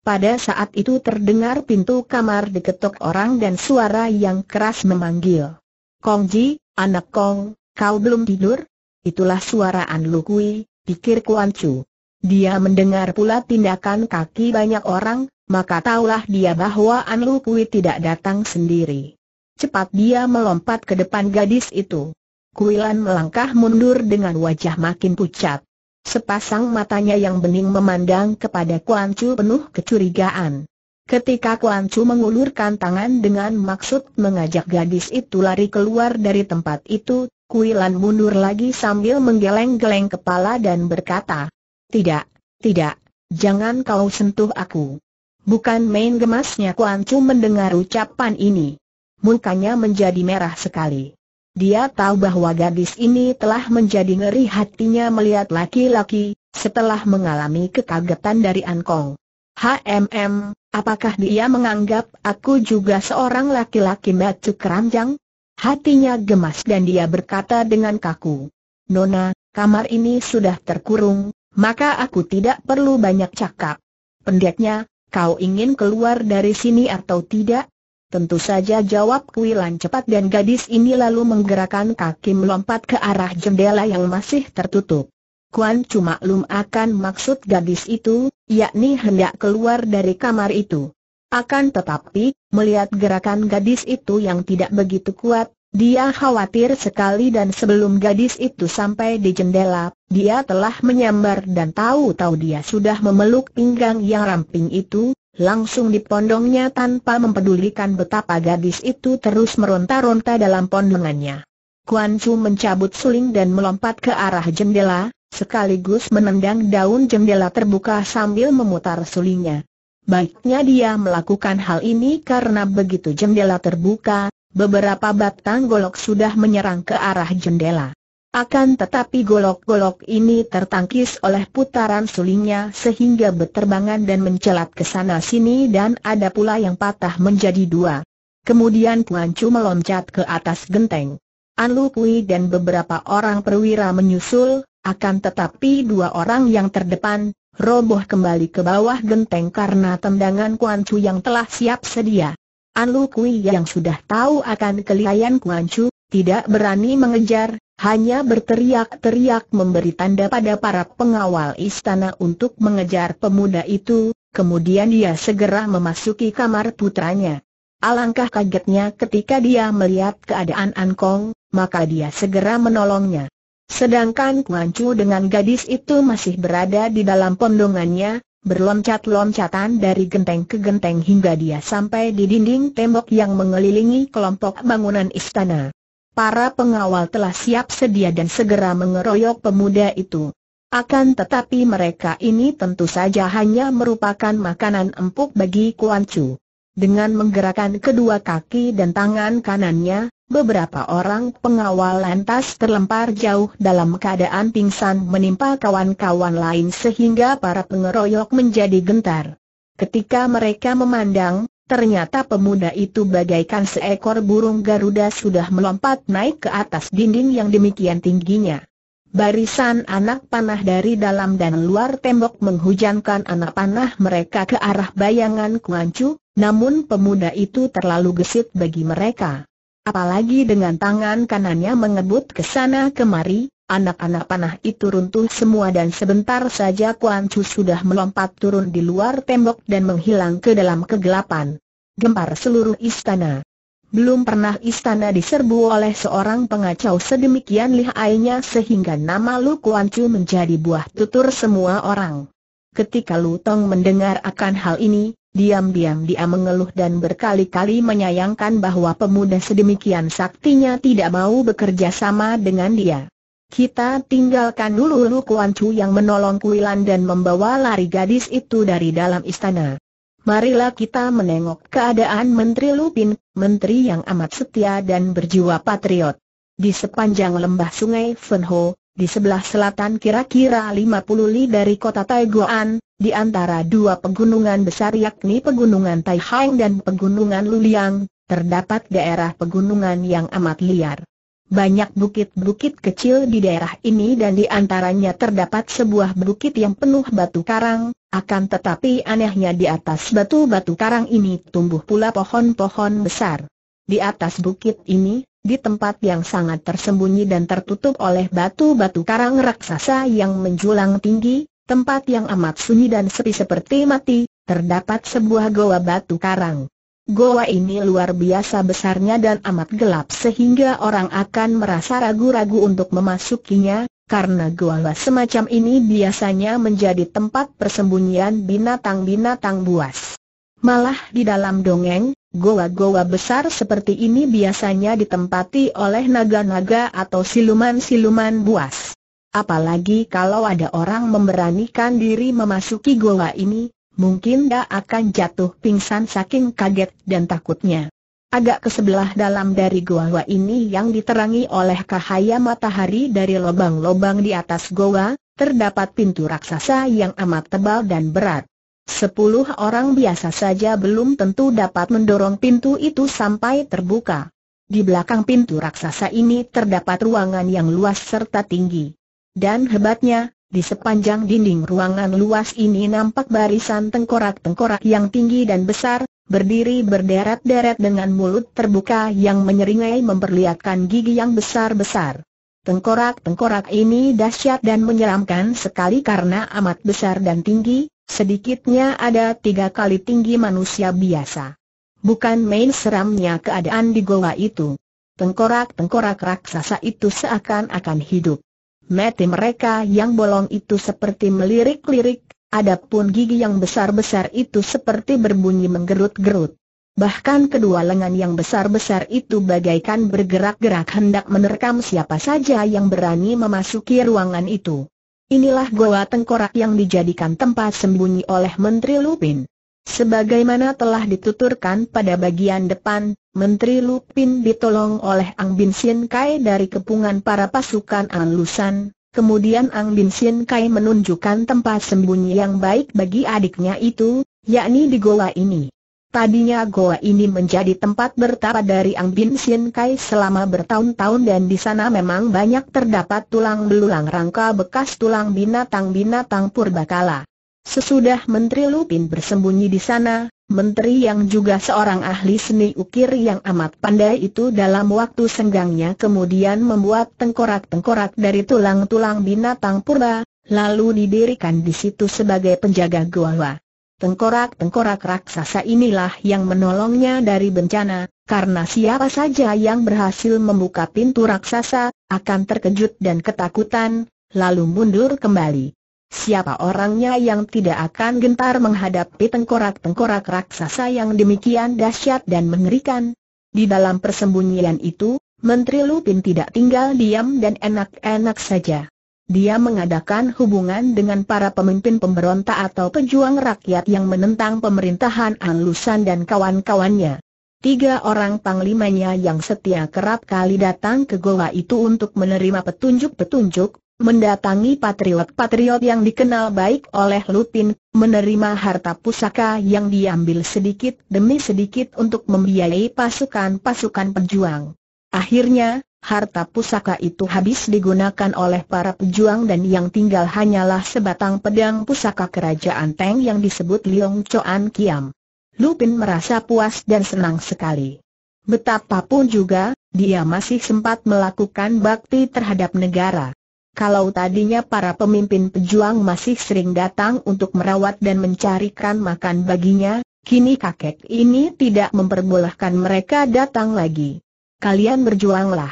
Pada saat itu terdengar pintu kamar diketuk orang dan suara yang keras memanggil. Kong Ji, anak Kong, kau belum tidur? Itulah suara An Lukui, pikir Kuan Chu. Dia mendengar pula tindakan kaki banyak orang, maka taulah dia bahwa An Lukui tidak datang sendiri. Cepat dia melompat ke depan gadis itu. Kuilan melangkah mundur dengan wajah makin pucat. Sepasang matanya yang bening memandang kepada Kuan Chu penuh kecurigaan. Ketika Kuan Chu mengulurkan tangan dengan maksud mengajak gadis itu lari keluar dari tempat itu, Kuilan mundur lagi sambil menggeleng-geleng kepala dan berkata, Tidak, tidak, jangan kau sentuh aku. Bukan main gemasnya Kuan Chu mendengar ucapan ini. Mukanya menjadi merah sekali. Dia tahu bahwa gadis ini telah menjadi ngeri hatinya melihat laki-laki, setelah mengalami kekagetan dari Ankong. HMM, apakah dia menganggap aku juga seorang laki-laki macu keranjang? Hatinya gemas dan dia berkata dengan kaku. Nona, kamar ini sudah terkurung, maka aku tidak perlu banyak cakap. Pendeknya, kau ingin keluar dari sini atau tidak? Tentu saja jawab Kuilan cepat dan gadis ini lalu menggerakkan kaki melompat ke arah jendela yang masih tertutup. Kuan cuma lum akan maksud gadis itu, yakni hendak keluar dari kamar itu. Akan tetapi, melihat gerakan gadis itu yang tidak begitu kuat, dia khawatir sekali dan sebelum gadis itu sampai di jendela, dia telah menyambar dan tahu-tahu dia sudah memeluk pinggang yang ramping itu, langsung dipondongnya tanpa mempedulikan betapa gadis itu terus meronta-ronta dalam pondongannya. Kuan Chu mencabut suling dan melompat ke arah jendela, sekaligus menendang daun jendela terbuka sambil memutar sulingnya. Baiknya dia melakukan hal ini karena begitu jendela terbuka, beberapa batang golok sudah menyerang ke arah jendela. Akan tetapi golok-golok ini tertangkis oleh putaran sulingnya sehingga berterbangan dan mencelat ke sana sini dan ada pula yang patah menjadi dua. Kemudian Puan Chu meloncat ke atas genteng. An Lu Kui dan beberapa orang perwira menyusul, akan tetapi dua orang yang terdepan, roboh kembali ke bawah genteng karena tendangan Kuan Chu yang telah siap sedia. An Lu Kui yang sudah tahu akan kelihayan Kuan Chu, tidak berani mengejar, hanya berteriak-teriak memberi tanda pada para pengawal istana untuk mengejar pemuda itu, kemudian dia segera memasuki kamar putranya. Alangkah kagetnya ketika dia melihat keadaan Ankong, maka dia segera menolongnya. Sedangkan Kuan dengan gadis itu masih berada di dalam pondongannya, berloncat-loncatan dari genteng ke genteng hingga dia sampai di dinding tembok yang mengelilingi kelompok bangunan istana. Para pengawal telah siap sedia dan segera mengeroyok pemuda itu. Akan tetapi mereka ini tentu saja hanya merupakan makanan empuk bagi Kuan Chu. Dengan menggerakkan kedua kaki dan tangan kanannya, beberapa orang pengawal lantas terlempar jauh dalam keadaan pingsan menimpa kawan-kawan lain sehingga para pengeroyok menjadi gentar. Ketika mereka memandang, Ternyata pemuda itu bagaikan seekor burung Garuda sudah melompat naik ke atas dinding yang demikian tingginya. Barisan anak panah dari dalam dan luar tembok menghujankan anak panah mereka ke arah bayangan Kuancu, namun pemuda itu terlalu gesit bagi mereka. Apalagi dengan tangan kanannya mengebut ke sana kemari, Anak-anak panah itu runtuh semua dan sebentar saja Kuan Chu sudah melompat turun di luar tembok dan menghilang ke dalam kegelapan. Gempar seluruh istana. Belum pernah istana diserbu oleh seorang pengacau sedemikian lihainya sehingga nama Lu Kuan Chu menjadi buah tutur semua orang. Ketika Lu Tong mendengar akan hal ini, diam-diam dia mengeluh dan berkali-kali menyayangkan bahwa pemuda sedemikian saktinya tidak mau bekerja sama dengan dia. Kita tinggalkan dulu Lu Kuan Chu yang menolong Kuilan dan membawa lari gadis itu dari dalam istana. Marilah kita menengok keadaan Menteri Lupin, Menteri yang amat setia dan berjiwa patriot. Di sepanjang lembah sungai Fenho, di sebelah selatan kira-kira 50 li dari kota Taiguan, di antara dua pegunungan besar yakni pegunungan Taihang dan pegunungan Luliang, terdapat daerah pegunungan yang amat liar. Banyak bukit-bukit kecil di daerah ini dan di antaranya terdapat sebuah bukit yang penuh batu karang, akan tetapi anehnya di atas batu-batu karang ini tumbuh pula pohon-pohon besar. Di atas bukit ini, di tempat yang sangat tersembunyi dan tertutup oleh batu-batu karang raksasa yang menjulang tinggi, tempat yang amat sunyi dan sepi seperti mati, terdapat sebuah goa batu karang. Goa ini luar biasa besarnya dan amat gelap sehingga orang akan merasa ragu-ragu untuk memasukinya, karena goa semacam ini biasanya menjadi tempat persembunyian binatang-binatang buas. Malah di dalam dongeng, goa-goa besar seperti ini biasanya ditempati oleh naga-naga atau siluman-siluman buas. Apalagi kalau ada orang memberanikan diri memasuki goa ini, mungkin dia akan jatuh pingsan saking kaget dan takutnya. Agak ke sebelah dalam dari goa ini yang diterangi oleh cahaya matahari dari lubang-lubang di atas goa, terdapat pintu raksasa yang amat tebal dan berat. Sepuluh orang biasa saja belum tentu dapat mendorong pintu itu sampai terbuka. Di belakang pintu raksasa ini terdapat ruangan yang luas serta tinggi. Dan hebatnya, di sepanjang dinding ruangan luas ini nampak barisan tengkorak-tengkorak yang tinggi dan besar, berdiri berderet-deret dengan mulut terbuka yang menyeringai memperlihatkan gigi yang besar-besar. Tengkorak-tengkorak ini dahsyat dan menyeramkan sekali karena amat besar dan tinggi, sedikitnya ada tiga kali tinggi manusia biasa. Bukan main seramnya keadaan di goa itu. Tengkorak-tengkorak raksasa itu seakan-akan hidup. Mati mereka yang bolong itu seperti melirik-lirik, adapun gigi yang besar-besar itu seperti berbunyi menggerut-gerut. Bahkan kedua lengan yang besar-besar itu bagaikan bergerak-gerak hendak menerkam siapa saja yang berani memasuki ruangan itu. Inilah goa tengkorak yang dijadikan tempat sembunyi oleh Menteri Lupin. Sebagaimana telah dituturkan pada bagian depan, Menteri Lupin ditolong oleh Ang Bin Sien Kai dari kepungan para pasukan Anlusan, kemudian Ang Bin Sien Kai menunjukkan tempat sembunyi yang baik bagi adiknya itu, yakni di goa ini. Tadinya goa ini menjadi tempat bertapa dari Ang Bin Sien Kai selama bertahun-tahun dan di sana memang banyak terdapat tulang belulang rangka bekas tulang binatang-binatang purbakala. Sesudah Menteri Lupin bersembunyi di sana, Menteri yang juga seorang ahli seni ukir yang amat pandai itu dalam waktu senggangnya kemudian membuat tengkorak-tengkorak dari tulang-tulang binatang purba, lalu didirikan di situ sebagai penjaga gua. Tengkorak-tengkorak raksasa inilah yang menolongnya dari bencana, karena siapa saja yang berhasil membuka pintu raksasa, akan terkejut dan ketakutan, lalu mundur kembali. Siapa orangnya yang tidak akan gentar menghadapi tengkorak-tengkorak raksasa yang demikian dahsyat dan mengerikan? Di dalam persembunyian itu, Menteri Lupin tidak tinggal diam dan enak-enak saja. Dia mengadakan hubungan dengan para pemimpin pemberontak atau pejuang rakyat yang menentang pemerintahan Anglusan dan kawan-kawannya. Tiga orang panglimanya yang setia kerap kali datang ke goa itu untuk menerima petunjuk-petunjuk, mendatangi patriot-patriot yang dikenal baik oleh Lupin, menerima harta pusaka yang diambil sedikit demi sedikit untuk membiayai pasukan-pasukan pejuang. Akhirnya, harta pusaka itu habis digunakan oleh para pejuang dan yang tinggal hanyalah sebatang pedang pusaka kerajaan Teng yang disebut Liong Choan Kiam. Lupin merasa puas dan senang sekali. Betapapun juga, dia masih sempat melakukan bakti terhadap negara. Kalau tadinya para pemimpin pejuang masih sering datang untuk merawat dan mencarikan makan baginya, kini kakek ini tidak memperbolehkan mereka datang lagi. Kalian berjuanglah.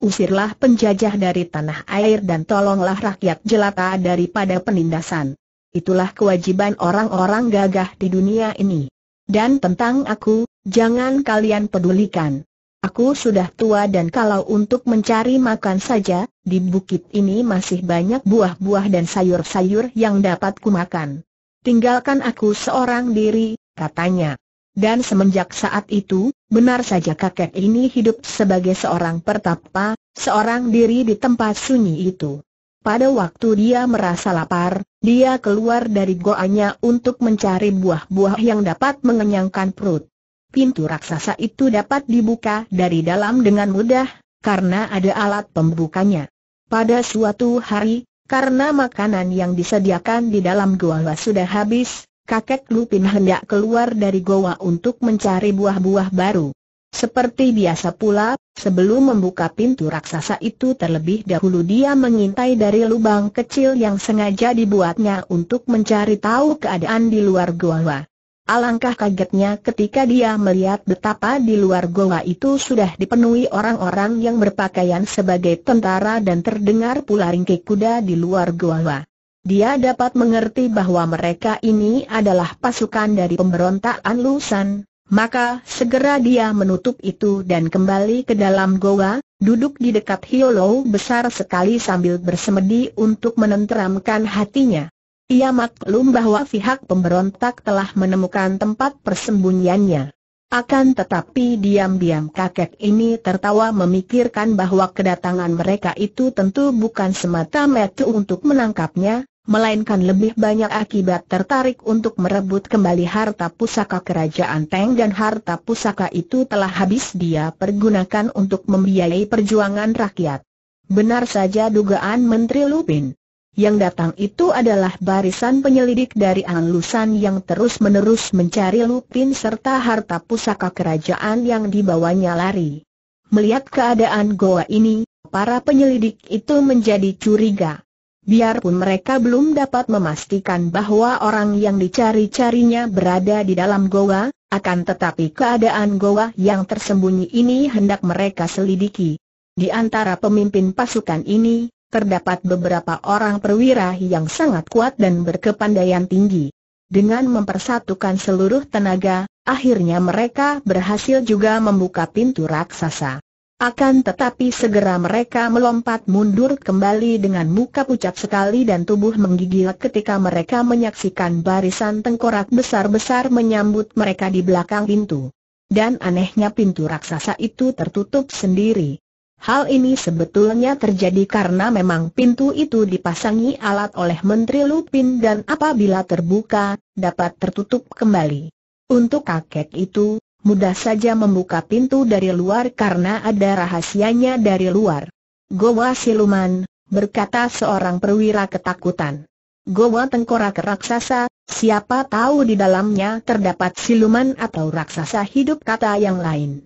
Usirlah penjajah dari tanah air dan tolonglah rakyat jelata daripada penindasan. Itulah kewajiban orang-orang gagah di dunia ini. Dan tentang aku, jangan kalian pedulikan. Aku sudah tua dan kalau untuk mencari makan saja, di bukit ini masih banyak buah-buah dan sayur-sayur yang dapat kumakan. Tinggalkan aku seorang diri, katanya. Dan semenjak saat itu, benar saja kakek ini hidup sebagai seorang pertapa, seorang diri di tempat sunyi itu. Pada waktu dia merasa lapar, dia keluar dari goanya untuk mencari buah-buah yang dapat mengenyangkan perut pintu raksasa itu dapat dibuka dari dalam dengan mudah, karena ada alat pembukanya. Pada suatu hari, karena makanan yang disediakan di dalam goa sudah habis, kakek Lupin hendak keluar dari goa untuk mencari buah-buah baru. Seperti biasa pula, sebelum membuka pintu raksasa itu terlebih dahulu dia mengintai dari lubang kecil yang sengaja dibuatnya untuk mencari tahu keadaan di luar goa. Alangkah kagetnya ketika dia melihat betapa di luar goa itu sudah dipenuhi orang-orang yang berpakaian sebagai tentara dan terdengar pula ringkik kuda di luar goa. Dia dapat mengerti bahwa mereka ini adalah pasukan dari pemberontak Anlusan, maka segera dia menutup itu dan kembali ke dalam goa, duduk di dekat Hiolo besar sekali sambil bersemedi untuk menenteramkan hatinya. Ia maklum bahwa pihak pemberontak telah menemukan tempat persembunyiannya. Akan tetapi diam-diam kakek ini tertawa memikirkan bahwa kedatangan mereka itu tentu bukan semata-mata untuk menangkapnya, melainkan lebih banyak akibat tertarik untuk merebut kembali harta pusaka kerajaan Teng dan harta pusaka itu telah habis dia pergunakan untuk membiayai perjuangan rakyat. Benar saja dugaan Menteri Lupin. Yang datang itu adalah barisan penyelidik dari Anlusan yang terus-menerus mencari Lupin serta harta pusaka kerajaan yang dibawanya lari. Melihat keadaan goa ini, para penyelidik itu menjadi curiga. Biarpun mereka belum dapat memastikan bahwa orang yang dicari-carinya berada di dalam goa, akan tetapi keadaan goa yang tersembunyi ini hendak mereka selidiki. Di antara pemimpin pasukan ini, terdapat beberapa orang perwira yang sangat kuat dan berkepandaian tinggi. Dengan mempersatukan seluruh tenaga, akhirnya mereka berhasil juga membuka pintu raksasa. Akan tetapi segera mereka melompat mundur kembali dengan muka pucat sekali dan tubuh menggigil ketika mereka menyaksikan barisan tengkorak besar-besar menyambut mereka di belakang pintu. Dan anehnya pintu raksasa itu tertutup sendiri. Hal ini sebetulnya terjadi karena memang pintu itu dipasangi alat oleh Menteri Lupin dan apabila terbuka, dapat tertutup kembali. Untuk kakek itu, mudah saja membuka pintu dari luar karena ada rahasianya dari luar. Gowa siluman, berkata seorang perwira ketakutan. Gowa tengkorak raksasa, siapa tahu di dalamnya terdapat siluman atau raksasa hidup kata yang lain.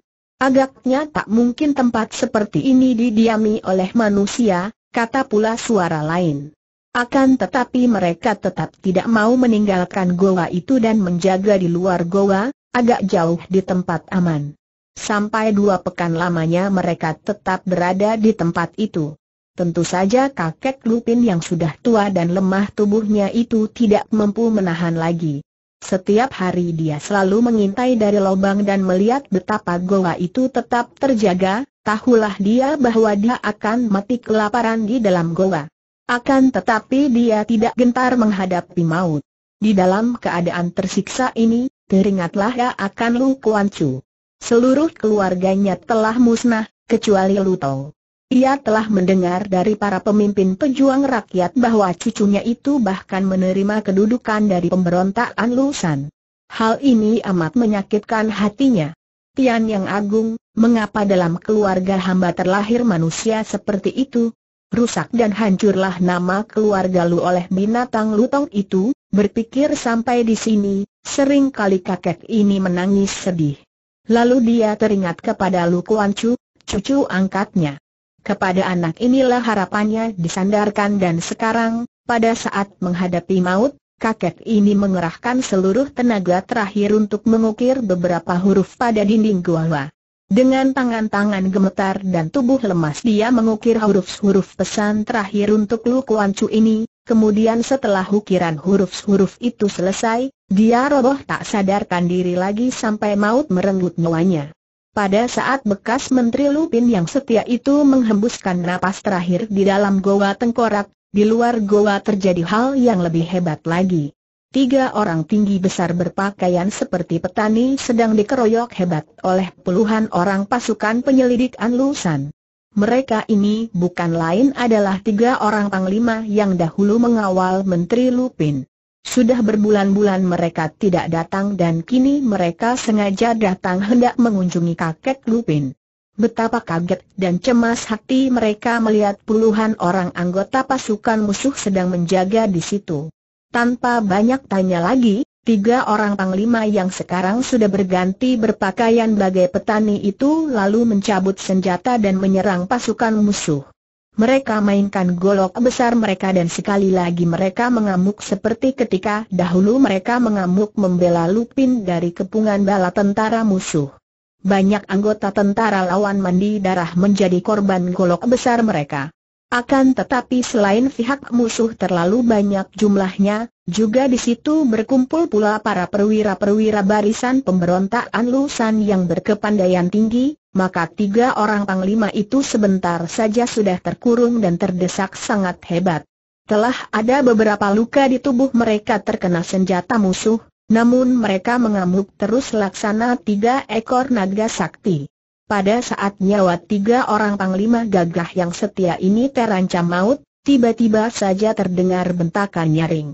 Agaknya tak mungkin tempat seperti ini didiami oleh manusia, kata pula suara lain. Akan tetapi mereka tetap tidak mau meninggalkan goa itu dan menjaga di luar goa, agak jauh di tempat aman. Sampai dua pekan lamanya mereka tetap berada di tempat itu. Tentu saja kakek Lupin yang sudah tua dan lemah tubuhnya itu tidak mampu menahan lagi. Setiap hari dia selalu mengintai dari lubang dan melihat betapa goa itu tetap terjaga, tahulah dia bahwa dia akan mati kelaparan di dalam goa. Akan tetapi dia tidak gentar menghadapi maut. Di dalam keadaan tersiksa ini, teringatlah ya akan Lu Kuan Chu. Seluruh keluarganya telah musnah, kecuali Lu Tong. Ia telah mendengar dari para pemimpin pejuang rakyat bahwa cucunya itu bahkan menerima kedudukan dari pemberontakan Lusan. Hal ini amat menyakitkan hatinya. Tian yang agung, mengapa dalam keluarga hamba terlahir manusia seperti itu? Rusak dan hancurlah nama keluarga Lu oleh binatang lutong itu, berpikir sampai di sini, sering kali kakek ini menangis sedih. Lalu dia teringat kepada Lu Kuan cucu angkatnya. Kepada anak inilah harapannya disandarkan dan sekarang, pada saat menghadapi maut, kakek ini mengerahkan seluruh tenaga terakhir untuk mengukir beberapa huruf pada dinding gua. Dengan tangan-tangan gemetar dan tubuh lemas dia mengukir huruf-huruf pesan terakhir untuk Lu Kuan Chu ini, kemudian setelah ukiran huruf-huruf itu selesai, dia roboh tak sadarkan diri lagi sampai maut merenggut nyawanya. Pada saat bekas Menteri Lupin yang setia itu menghembuskan napas terakhir di dalam goa tengkorak, di luar goa terjadi hal yang lebih hebat lagi. Tiga orang tinggi besar berpakaian seperti petani sedang dikeroyok hebat oleh puluhan orang pasukan penyelidik Anlusan. Mereka ini bukan lain adalah tiga orang panglima yang dahulu mengawal Menteri Lupin. Sudah berbulan-bulan mereka tidak datang dan kini mereka sengaja datang hendak mengunjungi kakek Lupin. Betapa kaget dan cemas hati mereka melihat puluhan orang anggota pasukan musuh sedang menjaga di situ. Tanpa banyak tanya lagi, tiga orang panglima yang sekarang sudah berganti berpakaian bagai petani itu lalu mencabut senjata dan menyerang pasukan musuh. Mereka mainkan golok besar mereka dan sekali lagi mereka mengamuk seperti ketika dahulu mereka mengamuk membela Lupin dari kepungan bala tentara musuh. Banyak anggota tentara lawan mandi darah menjadi korban golok besar mereka. Akan tetapi selain pihak musuh terlalu banyak jumlahnya, juga di situ berkumpul pula para perwira-perwira barisan pemberontak Anlusan yang berkepandaian tinggi, maka tiga orang panglima itu sebentar saja sudah terkurung dan terdesak sangat hebat. Telah ada beberapa luka di tubuh mereka terkena senjata musuh, namun mereka mengamuk terus laksana tiga ekor naga sakti. Pada saat nyawa tiga orang panglima gagah yang setia ini terancam maut, tiba-tiba saja terdengar bentakan nyaring.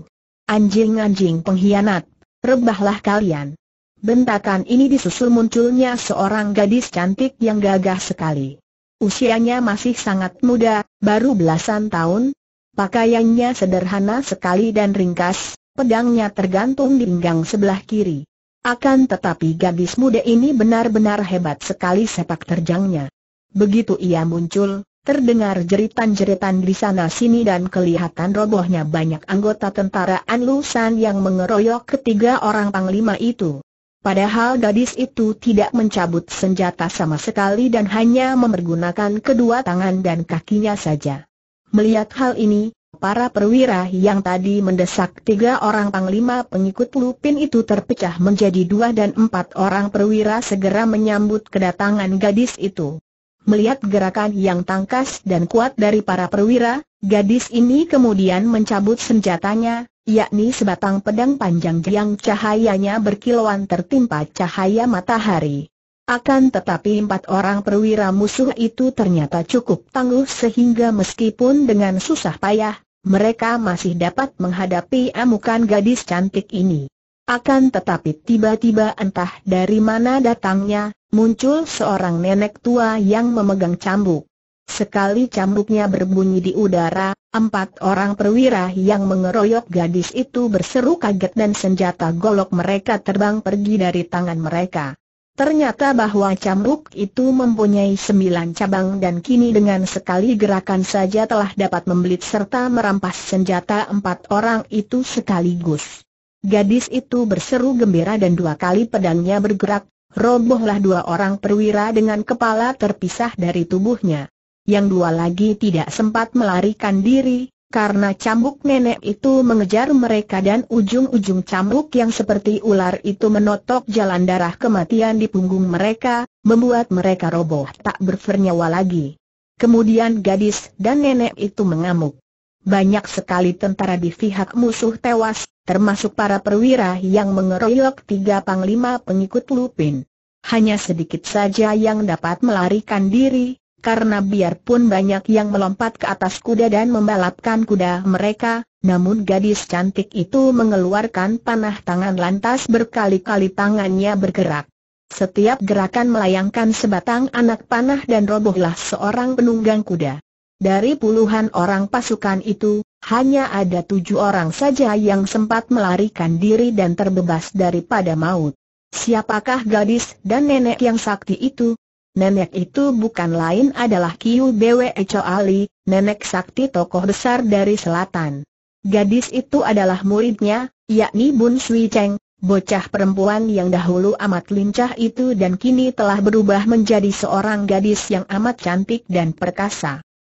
Anjing-anjing pengkhianat, rebahlah kalian. Bentakan ini disusul munculnya seorang gadis cantik yang gagah sekali. Usianya masih sangat muda, baru belasan tahun. Pakaiannya sederhana sekali dan ringkas, pedangnya tergantung di pinggang sebelah kiri. Akan tetapi gadis muda ini benar-benar hebat sekali sepak terjangnya. Begitu ia muncul, terdengar jeritan-jeritan di sana-sini dan kelihatan robohnya banyak anggota tentara Anlusan yang mengeroyok ketiga orang panglima itu. Padahal gadis itu tidak mencabut senjata sama sekali dan hanya memergunakan kedua tangan dan kakinya saja. Melihat hal ini, para perwira yang tadi mendesak tiga orang panglima pengikut Lupin itu terpecah menjadi dua dan empat orang perwira segera menyambut kedatangan gadis itu. Melihat gerakan yang tangkas dan kuat dari para perwira, gadis ini kemudian mencabut senjatanya, yakni sebatang pedang panjang yang cahayanya berkilauan tertimpa cahaya matahari. Akan tetapi empat orang perwira musuh itu ternyata cukup tangguh sehingga meskipun dengan susah payah, mereka masih dapat menghadapi amukan gadis cantik ini. Akan tetapi tiba-tiba entah dari mana datangnya, muncul seorang nenek tua yang memegang cambuk. Sekali cambuknya berbunyi di udara, empat orang perwira yang mengeroyok gadis itu berseru kaget dan senjata golok mereka terbang pergi dari tangan mereka. Ternyata bahwa cambuk itu mempunyai sembilan cabang dan kini dengan sekali gerakan saja telah dapat membelit serta merampas senjata empat orang itu sekaligus. Gadis itu berseru gembira dan dua kali pedangnya bergerak, robohlah dua orang perwira dengan kepala terpisah dari tubuhnya yang dua lagi tidak sempat melarikan diri, karena cambuk nenek itu mengejar mereka dan ujung-ujung cambuk yang seperti ular itu menotok jalan darah kematian di punggung mereka, membuat mereka roboh tak bernyawa lagi. Kemudian gadis dan nenek itu mengamuk. Banyak sekali tentara di pihak musuh tewas, termasuk para perwira yang mengeroyok tiga panglima pengikut Lupin. Hanya sedikit saja yang dapat melarikan diri, karena biarpun banyak yang melompat ke atas kuda dan membalapkan kuda mereka, namun gadis cantik itu mengeluarkan panah tangan lantas berkali-kali tangannya bergerak. Setiap gerakan melayangkan sebatang anak panah dan robohlah seorang penunggang kuda. Dari puluhan orang pasukan itu, hanya ada tujuh orang saja yang sempat melarikan diri dan terbebas daripada maut. Siapakah gadis dan nenek yang sakti itu? Nenek itu bukan lain adalah Kiu Bwe Ali, nenek sakti tokoh besar dari selatan. Gadis itu adalah muridnya, yakni Bun Sui Cheng, Bocah perempuan yang dahulu amat lincah itu dan kini telah berubah menjadi seorang gadis yang amat cantik dan perkasa.